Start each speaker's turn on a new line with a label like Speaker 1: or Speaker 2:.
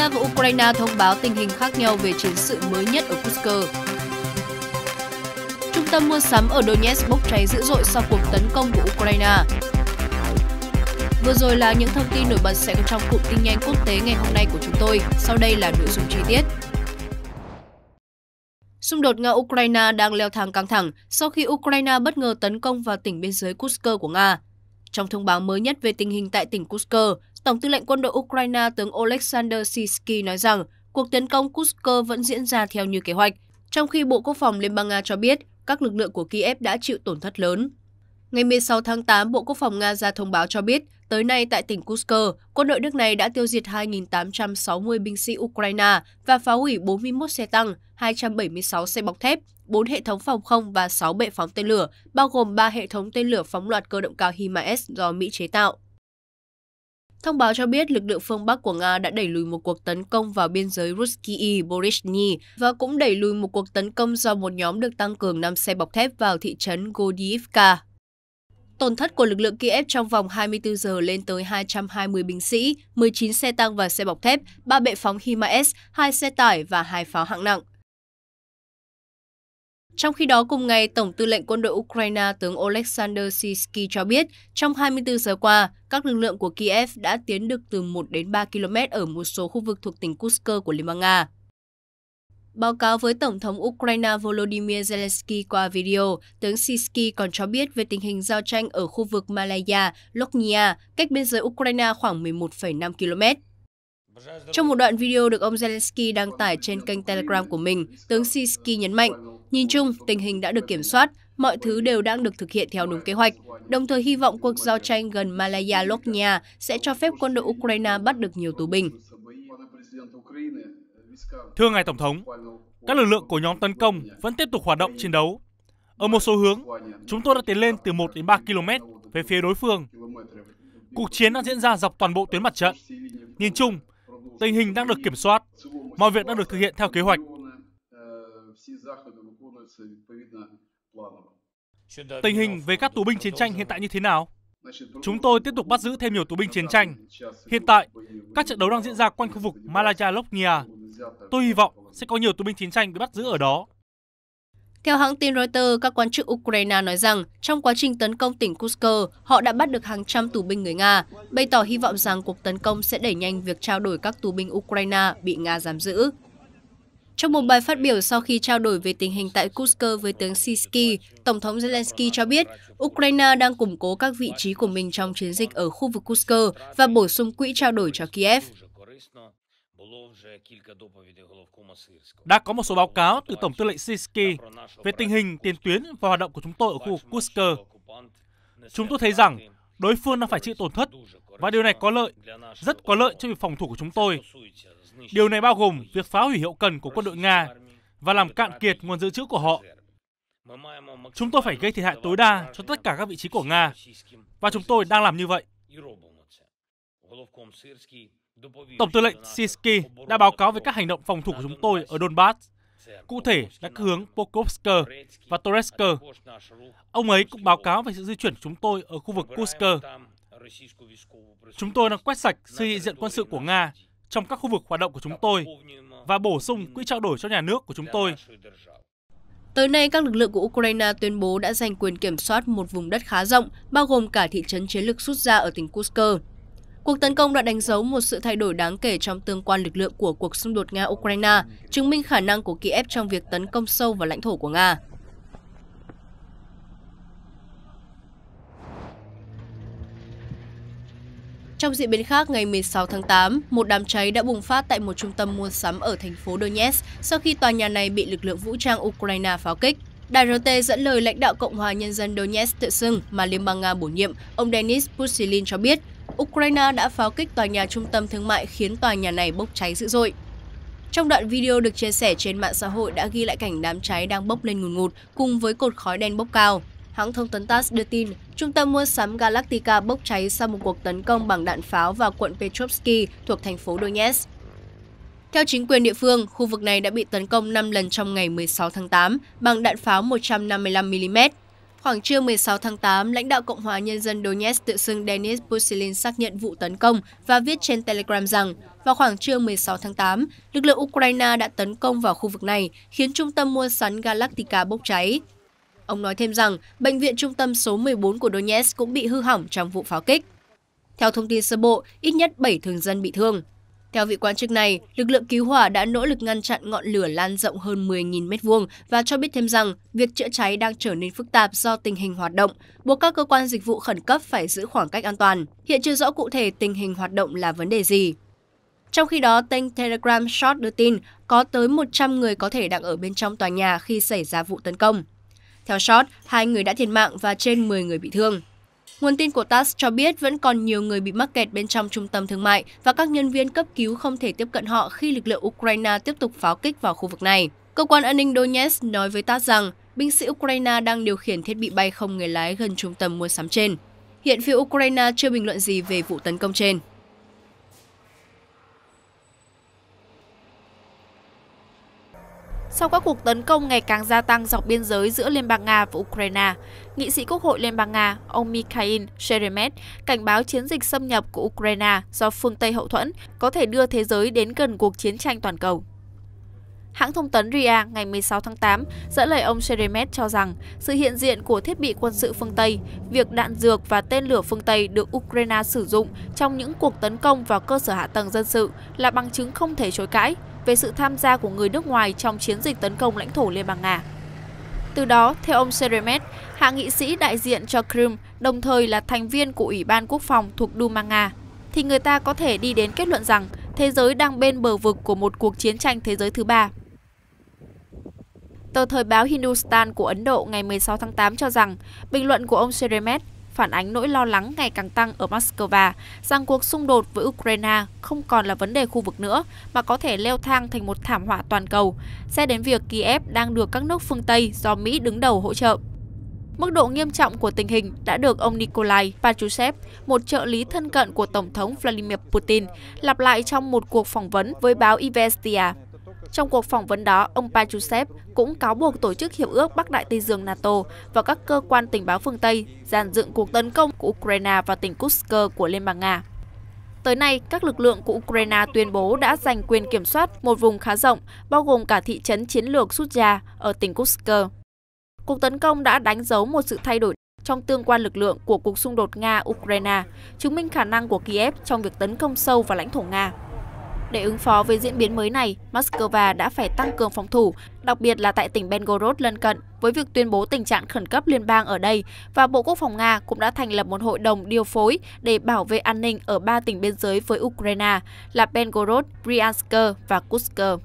Speaker 1: Nga và Ukraine thông báo tình hình khác nhau về chiến sự mới nhất ở Kursk. Trung tâm mua sắm ở Donetsk bốc cháy dữ dội sau cuộc tấn công của Ukraine. Vừa rồi là những thông tin nổi bật sẽ có trong cụm tin nhanh quốc tế ngày hôm nay của chúng tôi. Sau đây là nội dung chi tiết. Xung đột Nga-Ukraine đang leo thang căng thẳng sau khi Ukraine bất ngờ tấn công vào tỉnh biên giới Kursk của Nga. Trong thông báo mới nhất về tình hình tại tỉnh Kursk, Tổng tư lệnh quân đội Ukraine tướng Oleksandr Sisky nói rằng cuộc tấn công Kursk vẫn diễn ra theo như kế hoạch, trong khi Bộ Quốc phòng Liên bang Nga cho biết các lực lượng của Kiev đã chịu tổn thất lớn. Ngày 16 tháng 8, Bộ Quốc phòng Nga ra thông báo cho biết, tới nay tại tỉnh Kursk, quân đội nước này đã tiêu diệt 2.860 binh sĩ Ukraine và phá hủy 41 xe tăng, 276 xe bọc thép, 4 hệ thống phòng không và 6 bệ phóng tên lửa, bao gồm 3 hệ thống tên lửa phóng loạt cơ động cao HIMARS do Mỹ chế tạo. Thông báo cho biết lực lượng phương Bắc của Nga đã đẩy lùi một cuộc tấn công vào biên giới ruskii Borishny và cũng đẩy lùi một cuộc tấn công do một nhóm được tăng cường 5 xe bọc thép vào thị trấn godivka Tổn thất của lực lượng Kiev trong vòng 24 giờ lên tới 220 binh sĩ, 19 xe tăng và xe bọc thép, 3 bệ phóng HIMARS, 2 xe tải và 2 pháo hạng nặng. Trong khi đó, cùng ngày, Tổng tư lệnh quân đội Ukraine tướng Oleksandr Sisky cho biết, trong 24 giờ qua, các lực lượng của Kiev đã tiến được từ 1 đến 3 km ở một số khu vực thuộc tỉnh Kursk của Liên bang Nga. Báo cáo với Tổng thống Ukraine Volodymyr Zelensky qua video, tướng Sisky còn cho biết về tình hình giao tranh ở khu vực Malaya, Loknia, cách biên giới Ukraine khoảng 11,5 km. Trong một đoạn video được ông Zelensky đăng tải trên kênh Telegram của mình, tướng Sisky nhấn mạnh, nhìn chung, tình hình đã được kiểm soát, mọi thứ đều đang được thực hiện theo đúng kế hoạch, đồng thời hy vọng cuộc giao tranh gần Malaya Loknia sẽ cho phép quân đội Ukraine bắt
Speaker 2: được nhiều tù binh. Thưa Ngài Tổng thống, các lực lượng của nhóm tấn công vẫn tiếp tục hoạt động chiến đấu. Ở một số hướng, chúng tôi đã tiến lên từ 1 đến 3 km về phía đối phương. Cuộc chiến đang diễn ra dọc toàn bộ tuyến mặt trận. Nhìn chung, tình hình đang được kiểm soát, mọi việc đang được thực hiện theo kế hoạch. Tình hình về các tù binh chiến tranh hiện tại như thế nào? Chúng tôi tiếp tục bắt giữ thêm nhiều tù binh chiến tranh. Hiện tại, các trận đấu đang diễn ra quanh khu vực Malaya Loknia Tôi hy vọng sẽ có nhiều tù binh chiến tranh bị bắt giữ ở đó.
Speaker 1: Theo hãng tin Reuters, các quan chức Ukraine nói rằng trong quá trình tấn công tỉnh Kursk, họ đã bắt được hàng trăm tù binh người Nga, bày tỏ hy vọng rằng cuộc tấn công sẽ đẩy nhanh việc trao đổi các tù binh Ukraine bị Nga giam giữ. Trong một bài phát biểu sau khi trao đổi về tình hình tại Kursk với tướng Sisky, Tổng thống Zelensky cho biết Ukraine đang củng cố các vị trí của mình trong chiến dịch ở khu vực Kursk và bổ sung quỹ trao đổi cho Kiev.
Speaker 2: Đã có một số báo cáo từ Tổng tư lệnh Sisky về tình hình tiền tuyến và hoạt động của chúng tôi ở khu Kursk. Chúng tôi thấy rằng đối phương đang phải chịu tổn thất và điều này có lợi, rất có lợi cho việc phòng thủ của chúng tôi. Điều này bao gồm việc phá hủy hiệu cần của quân đội Nga và làm cạn kiệt nguồn dự trữ của họ. Chúng tôi phải gây thiệt hại tối đa cho tất cả các vị trí của Nga, và chúng tôi đang làm như vậy. Tổng tư lệnh Sisky đã báo cáo về các hành động phòng thủ của chúng tôi ở Donbass, cụ thể là các hướng Pokrovsk và Toretsk. Ông ấy cũng báo cáo về sự di chuyển của chúng tôi ở khu vực Kursk. Chúng tôi đang quét sạch sự hiện diện quân sự của Nga trong các khu vực hoạt động của chúng tôi và bổ sung quỹ trao đổi cho nhà nước của chúng tôi.
Speaker 1: Tới nay, các lực lượng của Ukraine tuyên bố đã giành quyền kiểm soát một vùng đất khá rộng, bao gồm cả thị trấn chiến lược rút ở tỉnh Kursk. Cuộc tấn công đã đánh dấu một sự thay đổi đáng kể trong tương quan lực lượng của cuộc xung đột Nga-Ukraine, chứng minh khả năng của Kiev trong việc tấn công sâu vào lãnh thổ của Nga. Trong diễn biến khác, ngày 16 tháng 8, một đám cháy đã bùng phát tại một trung tâm mua sắm ở thành phố Donetsk sau khi tòa nhà này bị lực lượng vũ trang Ukraine pháo kích. Đài RT dẫn lời lãnh đạo Cộng hòa Nhân dân Donetsk tự xưng mà Liên bang Nga bổ nhiệm, ông Denis Pusilin cho biết, Ukraine đã pháo kích tòa nhà trung tâm thương mại khiến tòa nhà này bốc cháy dữ dội. Trong đoạn video được chia sẻ trên mạng xã hội đã ghi lại cảnh đám cháy đang bốc lên ngùn ngụt cùng với cột khói đen bốc cao. Hãng thông tấn TASS đưa tin, trung tâm mua sắm Galactica bốc cháy sau một cuộc tấn công bằng đạn pháo vào quận Petrovsky thuộc thành phố Donetsk. Theo chính quyền địa phương, khu vực này đã bị tấn công 5 lần trong ngày 16 tháng 8 bằng đạn pháo 155mm. Khoảng trưa 16 tháng 8, lãnh đạo Cộng hòa Nhân dân Donetsk tự xưng Denis Pushilin xác nhận vụ tấn công và viết trên Telegram rằng vào khoảng trưa 16 tháng 8, lực lượng Ukraine đã tấn công vào khu vực này, khiến trung tâm mua sắn Galactica bốc cháy. Ông nói thêm rằng, bệnh viện trung tâm số 14 của Donetsk cũng bị hư hỏng trong vụ pháo kích. Theo thông tin sơ bộ, ít nhất 7 thường dân bị thương. Theo vị quan chức này, lực lượng cứu hỏa đã nỗ lực ngăn chặn ngọn lửa lan rộng hơn 10.000 m2 và cho biết thêm rằng việc chữa cháy đang trở nên phức tạp do tình hình hoạt động, buộc các cơ quan dịch vụ khẩn cấp phải giữ khoảng cách an toàn. Hiện chưa rõ cụ thể tình hình hoạt động là vấn đề gì. Trong khi đó, kênh Telegram Short đưa tin có tới 100 người có thể đang ở bên trong tòa nhà khi xảy ra vụ tấn công. Theo Short, hai người đã thiệt mạng và trên 10 người bị thương. Nguồn tin của TASS cho biết vẫn còn nhiều người bị mắc kẹt bên trong trung tâm thương mại và các nhân viên cấp cứu không thể tiếp cận họ khi lực lượng Ukraine tiếp tục pháo kích vào khu vực này. Cơ quan an ninh Donetsk nói với TASS rằng binh sĩ Ukraine đang điều khiển thiết bị bay không người lái gần trung tâm mua sắm trên. Hiện phía Ukraine chưa bình luận gì về vụ tấn công trên.
Speaker 3: sau các cuộc tấn công ngày càng gia tăng dọc biên giới giữa Liên bang Nga và Ukraine. Nghị sĩ Quốc hội Liên bang Nga, ông Mikhail Sheremet, cảnh báo chiến dịch xâm nhập của Ukraine do phương Tây hậu thuẫn có thể đưa thế giới đến gần cuộc chiến tranh toàn cầu. Hãng thông tấn RIA ngày 16 tháng 8 dẫn lời ông Sheremet cho rằng sự hiện diện của thiết bị quân sự phương Tây, việc đạn dược và tên lửa phương Tây được Ukraine sử dụng trong những cuộc tấn công vào cơ sở hạ tầng dân sự là bằng chứng không thể chối cãi về sự tham gia của người nước ngoài trong chiến dịch tấn công lãnh thổ Liên bang Nga. Từ đó, theo ông Seremet, hạ nghị sĩ đại diện cho Crimea, đồng thời là thành viên của Ủy ban Quốc phòng thuộc Duma Nga, thì người ta có thể đi đến kết luận rằng thế giới đang bên bờ vực của một cuộc chiến tranh thế giới thứ ba. Tờ thời báo Hindustan của Ấn Độ ngày 16 tháng 8 cho rằng bình luận của ông Seremet phản ánh nỗi lo lắng ngày càng tăng ở Moscow rằng cuộc xung đột với Ukraine không còn là vấn đề khu vực nữa mà có thể leo thang thành một thảm họa toàn cầu, sẽ đến việc Kiev đang được các nước phương Tây do Mỹ đứng đầu hỗ trợ. Mức độ nghiêm trọng của tình hình đã được ông Nikolai Patrushev, một trợ lý thân cận của Tổng thống Vladimir Putin, lặp lại trong một cuộc phỏng vấn với báo Ivestia. Trong cuộc phỏng vấn đó, ông Pachusev cũng cáo buộc tổ chức Hiệp ước Bắc Đại Tây Dương NATO và các cơ quan tình báo phương Tây dàn dựng cuộc tấn công của Ukraine vào tỉnh Kursk của Liên bang Nga. Tới nay, các lực lượng của Ukraine tuyên bố đã giành quyền kiểm soát một vùng khá rộng, bao gồm cả thị trấn chiến lược Sutja ở tỉnh Kursk. Cuộc tấn công đã đánh dấu một sự thay đổi trong tương quan lực lượng của cuộc xung đột Nga-Ukraine, chứng minh khả năng của Kiev trong việc tấn công sâu vào lãnh thổ Nga. Để ứng phó với diễn biến mới này, Moscow đã phải tăng cường phòng thủ, đặc biệt là tại tỉnh Belgorod lân cận, với việc tuyên bố tình trạng khẩn cấp liên bang ở đây và Bộ Quốc phòng Nga cũng đã thành lập một hội đồng điều phối để bảo vệ an ninh ở ba tỉnh biên giới với Ukraine là Belgorod, Bryansk và Kursk.